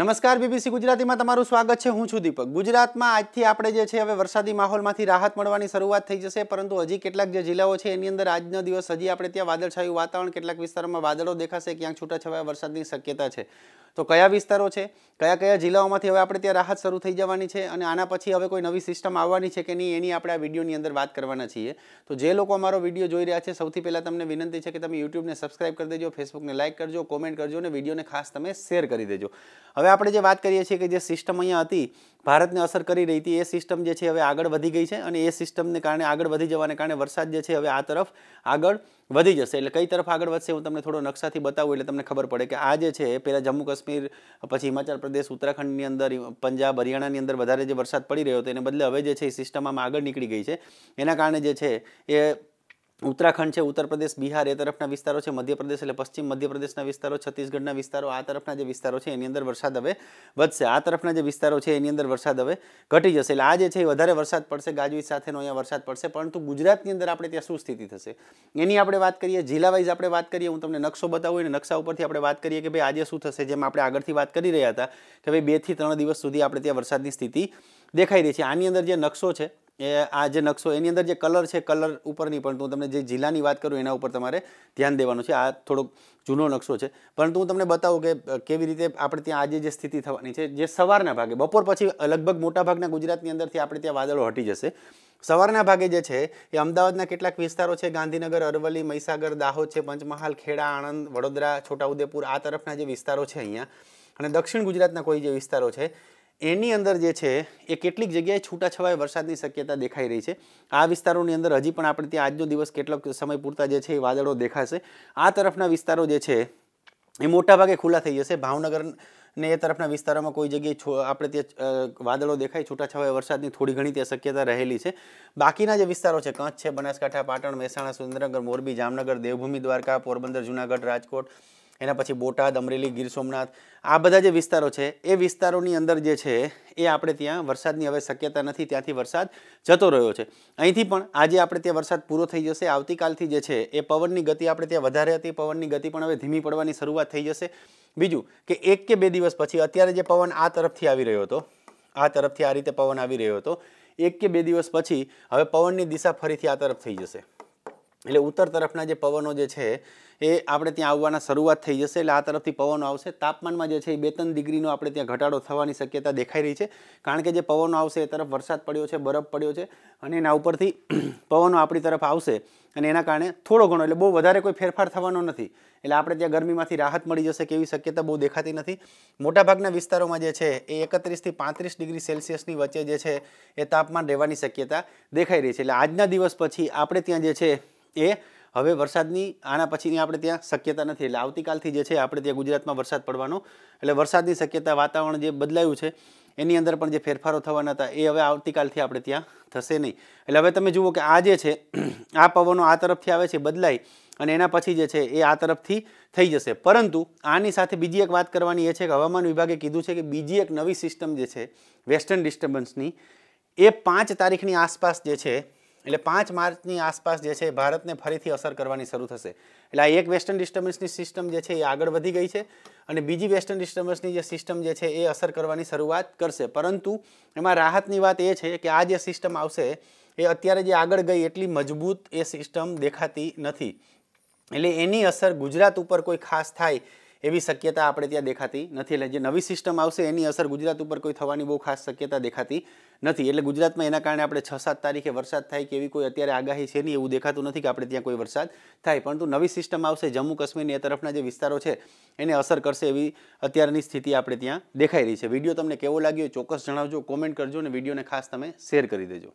નમસ્કાર બીબીસી ગુજરાતીમાં તમારું સ્વાગત છે હું છું દીપક ગુજરાતમાં આજથી આપણે જે છે હવે વરસાદી માહોલમાંથી રાહત મળવાની શરૂઆત થઈ જશે પરંતુ હજી કેટલાક જે જિલ્લાઓ છે એની અંદર આજનો દિવસ હજી આપણે ત્યાં વાદળછાયું વાતાવરણ કેટલાક વિસ્તારોમાં વાદળો દેખાશે ક્યાંક છૂટાછવાયા વરસાદની શક્યતા છે તો કયા વિસ્તારો છે કયા કયા જિલ્લાઓમાંથી હવે આપણે ત્યાં રાહત શરૂ થઈ જવાની છે અને આના પછી હવે કોઈ નવી સિસ્ટમ આવવાની છે કે નહીં એની આપણે આ વિડીયોની અંદર વાત કરવાના છીએ તો જે લોકો અમારો વિડીયો જોઈ રહ્યા છે સૌથી પહેલાં તમને વિનંતી છે કે તમે યુટ્યુબને સબસ્ક્રાઈબ કરી દેજો ફેસબુકને લાઇક કરજો કોમેન્ટ કરજો અને વિડીયોને ખાસ તમે શેર કરી દેજો હવે આપણે જે વાત કરીએ છીએ કે જે સિસ્ટમ અહીંયા હતી ભારતને અસર કરી રહી હતી એ સિસ્ટમ જે છે હવે આગળ વધી ગઈ છે અને એ સિસ્ટમને કારણે આગળ વધી જવાને કારણે વરસાદ જે છે હવે આ તરફ આગળ વધી જશે એટલે કઈ તરફ આગળ વધશે હું તમને થોડો નકશાથી બતાવું એટલે તમને ખબર પડે કે આ જે છે પહેલાં જમ્મુ કાશ્મીર પછી હિમાચલ પ્રદેશ ઉત્તરાખંડની અંદર પંજાબ હરિયાણાની અંદર વધારે જે વરસાદ પડી રહ્યો હતો એને બદલે હવે જે છે એ સિસ્ટમમાં આગળ નીકળી ગઈ છે એના કારણે જે છે એ ઉત્તરાખંડ છે ઉત્તર પ્રદેશ બિહાર એ તરફના વિસ્તારો છે મધ્યપ્રદેશ એટલે પશ્ચિમ મધ્યપ્રદેશના વિસ્તારો છત્તીસગઢના વિસ્તારો આ તરફના જે વિસ્તારો છે એની અંદર વરસાદ હવે વધશે આ તરફના જે વિસ્તારો છે એની અંદર વરસાદ હવે ઘટી જશે એટલે આ જે છે એ વધારે વરસાદ પડશે ગાજવીજ સાથેનો અહીંયા વરસાદ પડશે પરંતુ ગુજરાતની અંદર આપણે ત્યાં શું સ્થિતિ થશે એની આપણે વાત કરીએ જિલ્લા આપણે વાત કરીએ હું તમને નકશો બતાવું અને નકશા ઉપરથી આપણે વાત કરીએ કે ભાઈ આજે શું થશે જેમ આપણે આગળથી વાત કરી રહ્યા હતા કે ભાઈ બેથી ત્રણ દિવસ સુધી આપણે ત્યાં વરસાદની સ્થિતિ દેખાઈ રહી છે આની અંદર જે નકશો છે એ આ જે નકશો એની અંદર જે કલર છે કલર ઉપરની પરંતુ હું તમને જે જિલ્લાની વાત કરું એના ઉપર તમારે ધ્યાન દેવાનું છે આ થોડોક જૂનો નકશો છે પરંતુ હું તમને બતાવું કે કેવી રીતે આપણે ત્યાં આજે જે સ્થિતિ થવાની છે જે સવારના ભાગે બપોર પછી લગભગ મોટાભાગના ગુજરાતની અંદરથી આપણે ત્યાં વાદળો હટી જશે સવારના ભાગે જે છે એ અમદાવાદના કેટલાક વિસ્તારો છે ગાંધીનગર અરવલ્લી મહીસાગર દાહોદ છે પંચમહાલ ખેડા આણંદ વડોદરા છોટાઉદેપુર આ તરફના જે વિસ્તારો છે અહીંયા અને દક્ષિણ ગુજરાતના કોઈ જે વિસ્તારો છે એની અંદર જે છે એ કેટલીક જગ્યાએ છૂટાછવાય વરસાદની શક્યતા દેખાઈ રહી છે આ વિસ્તારોની અંદર હજી પણ આપણે ત્યાં આજનો દિવસ કેટલોક સમય પૂરતા જે છે એ વાદળો દેખાશે આ તરફના વિસ્તારો જે છે એ મોટાભાગે ખુલ્લા થઈ જશે ભાવનગર ને એ તરફના વિસ્તારોમાં કોઈ જગ્યાએ છો આપણે ત્યાં વાદળો દેખાય છૂટાછવાય વરસાદની થોડી ઘણી ત્યાં શક્યતા રહેલી છે બાકીના જે વિસ્તારો છે કચ્છ છે બનાસકાંઠા પાટણ મહેસાણા સુરેન્દ્રનગર મોરબી જામનગર દેવભૂમિ દ્વારકા પોરબંદર જુનાગઢ રાજકોટ એના પછી બોટાદ અમરેલી ગીર સોમનાથ આ બધા જે વિસ્તારો છે એ વિસ્તારોની અંદર જે છે એ આપણે ત્યાં વરસાદની હવે શક્યતા નથી ત્યાંથી વરસાદ જતો રહ્યો છે અહીંથી પણ આજે આપણે ત્યાં વરસાદ પૂરો થઈ જશે આવતીકાલથી જે છે એ પવનની ગતિ આપણે ત્યાં વધારે હતી પવનની ગતિ પણ હવે ધીમી પડવાની શરૂઆત થઈ જશે બીજું કે એક કે બે દિવસ પછી અત્યારે જે પવન આ તરફથી આવી રહ્યો હતો આ તરફથી આ રીતે પવન આવી રહ્યો હતો એક કે બે દિવસ પછી હવે પવનની દિશા ફરીથી આ તરફ થઈ જશે એટલે ઉત્તર તરફના જે પવનો જે છે એ આપણે ત્યાં આવવાના શરૂઆત થઈ જશે એટલે આ તરફથી પવનો આવશે તાપમાનમાં જે છે એ બે ત્રણ ડિગ્રીનો આપણે ત્યાં ઘટાડો થવાની શક્યતા દેખાઈ રહી છે કારણ કે જે પવનો આવશે એ તરફ વરસાદ પડ્યો છે બરફ પડ્યો છે અને એના ઉપરથી પવનો આપણી તરફ આવશે અને એના કારણે થોડો ઘણો એટલે બહુ વધારે કોઈ ફેરફાર થવાનો નથી એટલે આપણે ત્યાં ગરમીમાંથી રાહત મળી જશે કેવી શક્યતા બહુ દેખાતી નથી મોટાભાગના વિસ્તારોમાં જે છે એ એકત્રીસથી પાંત્રીસ ડિગ્રી સેલ્સિયસની વચ્ચે જે છે એ તાપમાન રહેવાની શક્યતા દેખાઈ રહી છે એટલે આજના દિવસ પછી આપણે ત્યાં જે છે એ હવે વરસાદની આના પછીની આપણે ત્યાં શક્યતા નથી એટલે આવતીકાલથી જે છે આપણે ત્યાં ગુજરાતમાં વરસાદ પડવાનો એટલે વરસાદની શક્યતા વાતાવરણ જે બદલાયું છે એની અંદર પણ જે ફેરફારો થવાના હતા એ હવે આવતીકાલથી આપણે ત્યાં થશે નહીં એટલે હવે તમે જુઓ કે આ જે છે આ પવનો આ તરફથી આવે છે બદલાય અને એના પછી જે છે એ આ તરફથી થઈ જશે પરંતુ આની સાથે બીજી એક વાત કરવાની એ છે કે હવામાન વિભાગે કીધું છે કે બીજી એક નવી સિસ્ટમ જે છે વેસ્ટર્ન ડિસ્ટર્બન્સની એ પાંચ તારીખની આસપાસ જે છે એટલે પાંચ માર્ચની આસપાસ જે છે ભારતને ફરીથી અસર કરવાની શરૂ થશે એટલે આ એક વેસ્ટર્ન ડિસ્ટર્બન્સની સિસ્ટમ જે છે એ આગળ વધી ગઈ છે અને બીજી વેસ્ટર્ન ડિસ્ટર્બન્સની જે સિસ્ટમ જે છે એ અસર કરવાની શરૂઆત કરશે પરંતુ એમાં રાહતની વાત એ છે કે આ જે સિસ્ટમ આવશે એ અત્યારે જે આગળ ગઈ એટલી મજબૂત એ સિસ્ટમ દેખાતી નથી એટલે એની અસર ગુજરાત ઉપર કોઈ ખાસ થાય એવી શક્યતા આપણે ત્યાં દેખાતી નથી એટલે જે નવી સિસ્ટમ આવશે એની અસર ગુજરાત ઉપર કોઈ થવાની બહુ ખાસ શક્યતા દેખાતી નથી એટલે ગુજરાતમાં એના કારણે આપણે છ સાત તારીખે વરસાદ થાય કે એવી કોઈ અત્યારે આગાહી છે નહીં એવું દેખાતું નથી કે આપણે ત્યાં કોઈ વરસાદ થાય પરંતુ નવી સિસ્ટમ આવશે જમ્મુ કાશ્મીરની એ તરફના જે વિસ્તારો છે એને અસર કરશે એવી અત્યારની સ્થિતિ આપણે ત્યાં દેખાઈ રહી છે વિડીયો તમને કેવો લાગ્યો ચોક્કસ જણાવજો કોમેન્ટ કરજો અને વિડીયોને ખાસ તમે શેર કરી દેજો